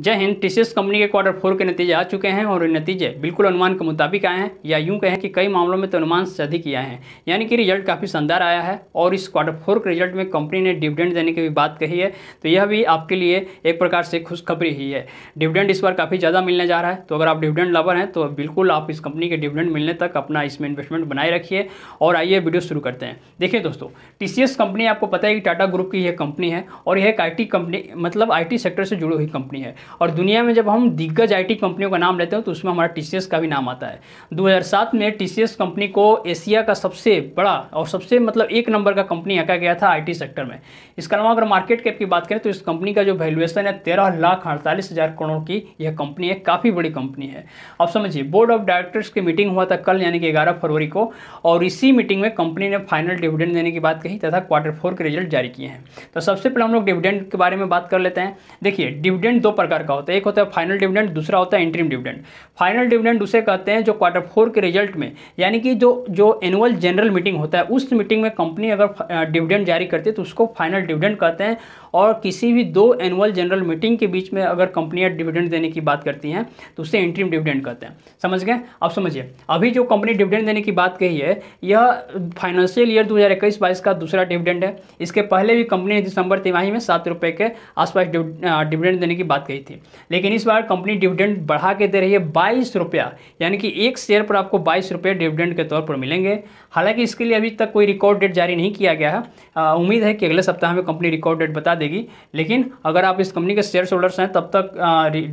जय Hind TCS company के quarter four के नतीजे आ चुके हैं और नतीजे बिल्कुल अनुमान के मुताबिक आए हैं या यूं कहें कि कई मामलों में तो अनुमान से अधिक ही है यानी कि रिजल्ट काफ़ी शानदार आया है और इस क्वार्टर फोर के रिजल्ट में कंपनी ने डिविडेंड देने की भी बात कही है तो यह भी आपके लिए एक प्रकार से खुशखबरी ही है डिविडेंड इस बार काफ़ी ज़्यादा मिलने जा रहा है तो अगर आप डिविडेंड लवर हैं तो बिल्कुल आप इस कंपनी के डिविडेंड मिलने तक अपना इसमें इन्वेस्टमेंट बनाए रखिए और आइए वीडियो शुरू करते हैं देखिए दोस्तों टी कंपनी आपको पता है कि टाटा ग्रुप की यह कंपनी है और यह एक आई कंपनी मतलब आई सेक्टर से जुड़ी हुई कंपनी है और दुनिया में जब हम दिग्गज आईटी कंपनियों का नाम लेते हैं तो उसमें हमारा टीसीएस का भी नाम आता है 2007 में टीसीएस कंपनी को एशिया का सबसे बड़ा और सबसे मतलब एक नंबर का कंपनी आका गया था आई सेक्टर में इसके अलावा अगर मार्केट कैप की बात करें तो इस कंपनी का जो वैल्यूएशन है तेरह लाख अड़तालीस हज़ार करोड़ की यह कंपनी है काफ़ी बड़ी कंपनी है अब समझिए बोर्ड ऑफ डायरेक्टर्स की मीटिंग हुआ था कल यानी कि ग्यारह फरवरी को और इसी मीटिंग में कंपनी ने फाइनल डिविडेंड देने की बात कही तथा क्वार्टर फोर के रिजल्ट जारी किए हैं तो सबसे पहले हम लोग डिविडेंड के बारे में बात कर लेते हैं देखिए डिविडेंड दो प्रकार प्रकार का होता है एक होता है फाइनल डिविडेंड दूसरा होता है इंट्रीम डिविडेंड फाइनल डिविडेंड उसे कहते हैं जो क्वार्टर फोर के रिजल्ट में यानी कि जो जो एनुअल जनरल मीटिंग होता है उस मीटिंग में कंपनी अगर डिविडेंड जारी करती है तो उसको फाइनल डिविडेंड कहते हैं और किसी भी दो एनुअल जनरल मीटिंग के बीच में अगर कंपनियाँ डिविडेंड देने की बात करती हैं तो उसे इंट्रीम डिविडेंड कहते हैं समझ गए अब समझिए अभी जो कंपनी डिविडेंड देने की बात कही है यह फाइनेंशियल ईयर दो हज़ार का दूसरा डिविडेंड है इसके पहले भी कंपनी ने दिसंबर तिमाही में सात रुपये के आसपास डिविडेंड देने की बात कही दी थी लेकिन इस बार कंपनी डिविडेंड बढ़ा के दे रही है बाईस रुपया यानी कि एक शेयर पर आपको बाईस रुपये डिविडेंड के तौर पर मिलेंगे हालांकि इसके लिए अभी तक कोई रिकॉर्ड डेट जारी नहीं किया गया है उम्मीद है कि अगले सप्ताह में कंपनी रिकॉर्ड डेट बता देगी लेकिन अगर आप इस कंपनी के शेयर होल्डर्स हैं तब तक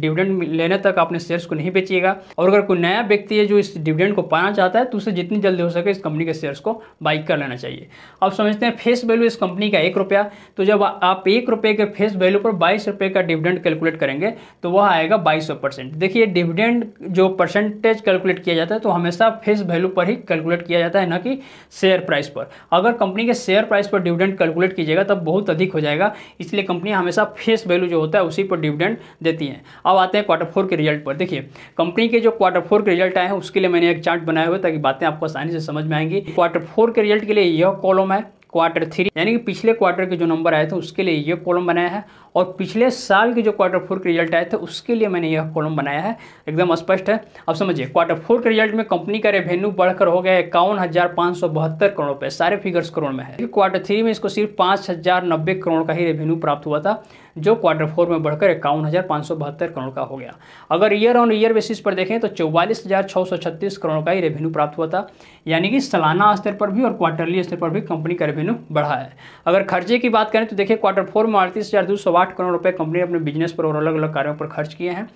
डिविडेंड लेने तक आपने शेयर्स को नहीं बेचिएगा और अगर कोई नया व्यक्ति है जो इस डिविडेंड को पाना चाहता है तो उसे जितनी जल्दी हो सके इस कंपनी के शेयर्स को बाइक कर लेना चाहिए अब समझते हैं फेस वैल्यू इस कंपनी का एक रुपया तो जब आप एक रुपये के फेस वैल्यू पर बाईस रुपये का डिविडेंड कैलकुलेट करेंगे करेंगे तो वह आएगा बाईस सौ परसेंट देखिए डिविडेंड जो परसेंटेज कैलकुलेट किया जाता है तो हमेशा फेस वैल्यू पर ही कैलकुलेट किया जाता है ना कि शेयर प्राइस पर अगर कंपनी के शेयर प्राइस पर डिविडेंड कैलकुलेट कीजिएगा तब बहुत अधिक हो जाएगा इसलिए कंपनी हमेशा फेस वैल्यू जो होता है उसी पर डिविडेंड देती है अब आते हैं क्वार्टर फोर के रिजल्ट पर देखिए कंपनी के जो क्वार्टर फोर के रिजल्ट आए हैं उसके लिए मैंने एक चार्ट बनाया हुआ ताकि बातें आपको आसानी से समझ में आएंगी क्वार्टर फोर के रिजल्ट के लिए यह कॉलम है क्वार्टर थ्री यानी कि पिछले क्वार्टर के जो नंबर आए थे उसके लिए ये कॉलम बनाया है और पिछले साल के जो क्वार्टर फोर के रिजल्ट आए थे उसके लिए मैंने यह कॉलम बनाया है एकदम स्पष्ट है अब समझिए क्वार्टर फोर के रिजल्ट में कंपनी का रेवेन्यू बढ़कर हो गया इक्यावन हज़ार पाँच सौ बहत्तर करोड़ रुपये सारे फिगर्स करोड़ में है क्वार्टर थ्री में इसको सिर्फ पाँच हज़ार नब्बे करोड़ का ही रेवेन्यू प्राप्त हुआ था जो क्वार्टर फोर में बढ़कर इक्यावन हज़ार पाँच सौ बहत्तर करोड़ का हो गया अगर ईयर ऑन ईयर बेसिस पर देखें तो चौवालीस हज़ार सौ छत्तीस करोड़ का ही रेवेन्यू प्राप्त हुआ था यानी कि सालाना स्तर पर भी और क्वार्टरली स्तर पर भी कंपनी का रेवेन्यू बढ़ा है अगर खर्चे की बात करें तो देखिए क्वार्टर फोर में अड़तीस हज़ार दो सौ आठ करोड़ रुपये कंपनी अपने बिजनेस पर और अलग अलग कार्यों पर खर्च किए हैं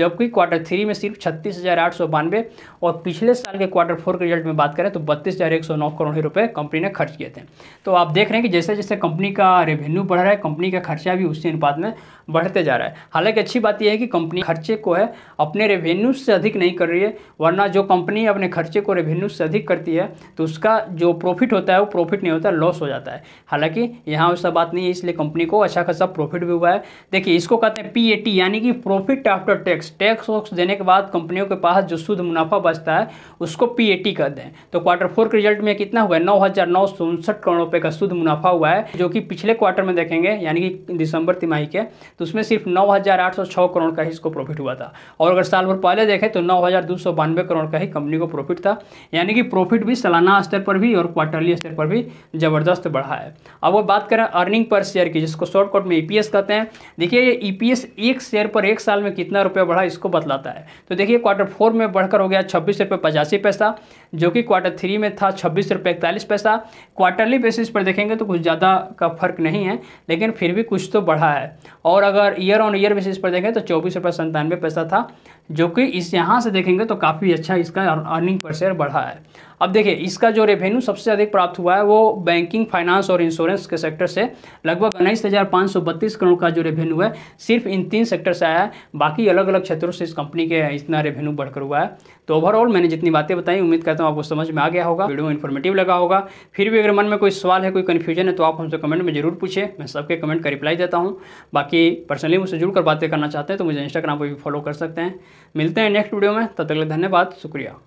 जबकि क्वार्टर थ्री में सिर्फ छत्तीस हज़ार आठ सौ बानवे और पिछले साल के क्वार्टर फोर के रिजल्ट में बात करें तो बत्तीस हज़ार एक सौ नौ करोड़ रुपये कंपनी ने खर्च किए थे तो आप देख रहे हैं कि जैसे जैसे कंपनी का रेवेन्यू बढ़ रहा है कंपनी का खर्चा भी उसी अनुपात में बढ़ते जा रहा है हालांकि अच्छी बात यह है कि कंपनी खर्चे को है अपने रेवेन्यू से अधिक नहीं कर रही है वरना जो कंपनी अपने खर्चे को रेवेन्यू से अधिक करती है तो उसका जो प्रॉफिट होता है वो प्रॉफिट नहीं होता लॉस हो जाता है हालांकि यहाँ वैसा बात नहीं है इसलिए कंपनी को अच्छा खासा प्रॉफिट भी हुआ है देखिए इसको कहते हैं पी यानी कि प्रॉफिट आफ्टर टैक्स टैक्स वैक्स देने के बाद कंपनियों के पास जो शुद्ध मुनाफा बचता है उसको पी कहते हैं तो क्वार्टर फोर के रिजल्ट में कितना हुआ है नौ करोड़ रुपये का शुद्ध मुनाफा हुआ है जो कि पिछले क्वार्टर में देखेंगे यानी कि दिसंबर तिमाही के तो उसमें सिर्फ नौ करोड़ का ही इसको प्रॉफिट हुआ था और अगर साल भर पहले देखें तो नौ करोड़ का ही कंपनी को प्रॉफिट था यानी कि प्रॉफिट भी सालाना स्तर पर भी और क्वार्टरली स्तर पर भी ज़बरदस्त बढ़ा है अब वो बात करें अर्निंग पर शेयर की जिसको शॉर्टकट में ई e कहते हैं देखिए ये ई e एक शेयर पर एक साल में कितना रुपया बढ़ा इसको बतलाता है तो देखिए क्वार्टर फोर में बढ़कर हो गया छब्बीस रुपये पचासी पैसा जो कि क्वार्टर थ्री में था छब्बीस रुपये इकतालीस पैसा क्वार्टरली बेसिस पर देखेंगे तो कुछ ज़्यादा का फर्क नहीं है लेकिन फिर भी कुछ तो बढ़ा है और अगर ईयर ऑन ईयर बेसिस पर देखें तो चौबीस रुपये संतानवे पैसा था जो कि इस यहाँ से देखेंगे तो काफ़ी अच्छा इसका अर्निंग पर शेयर बढ़ा है अब देखिए इसका जो रेवेन्यू सबसे अधिक प्राप्त हुआ है वो बैंकिंग फाइनेंस और इंश्योरेंस के सेक्टर से लगभग उन्नीस हज़ार पाँच सौ बत्तीस करोड़ का जो रेवेन्यू है सिर्फ इन तीन सेक्टर से आया है बाकी अलग अलग क्षेत्रों से इस कंपनी के इतना रेवेन्यू बढ़कर हुआ है तो ओवरऑल मैंने जितनी बातें बताई उम्मीद करता हूँ आपको समझ में आ गया होगा वीडियो इन्फॉर्मेटिव लगा होगा फिर भी अगर मन में कोई सवाल है कोई कन्फ्यूजन है तो आप हमसे कमेंट में जरूर पूछे मैं सबके कमेंट का रिप्लाई देता हूँ बाकी पर्सनली मुझसे जुड़कर बातें करना चाहते हैं तो मुझे इंस्टाग्राम पर भी फॉलो कर सकते हैं मिलते हैं नेक्स्ट वीडियो में तब तक धन्यवाद शुक्रिया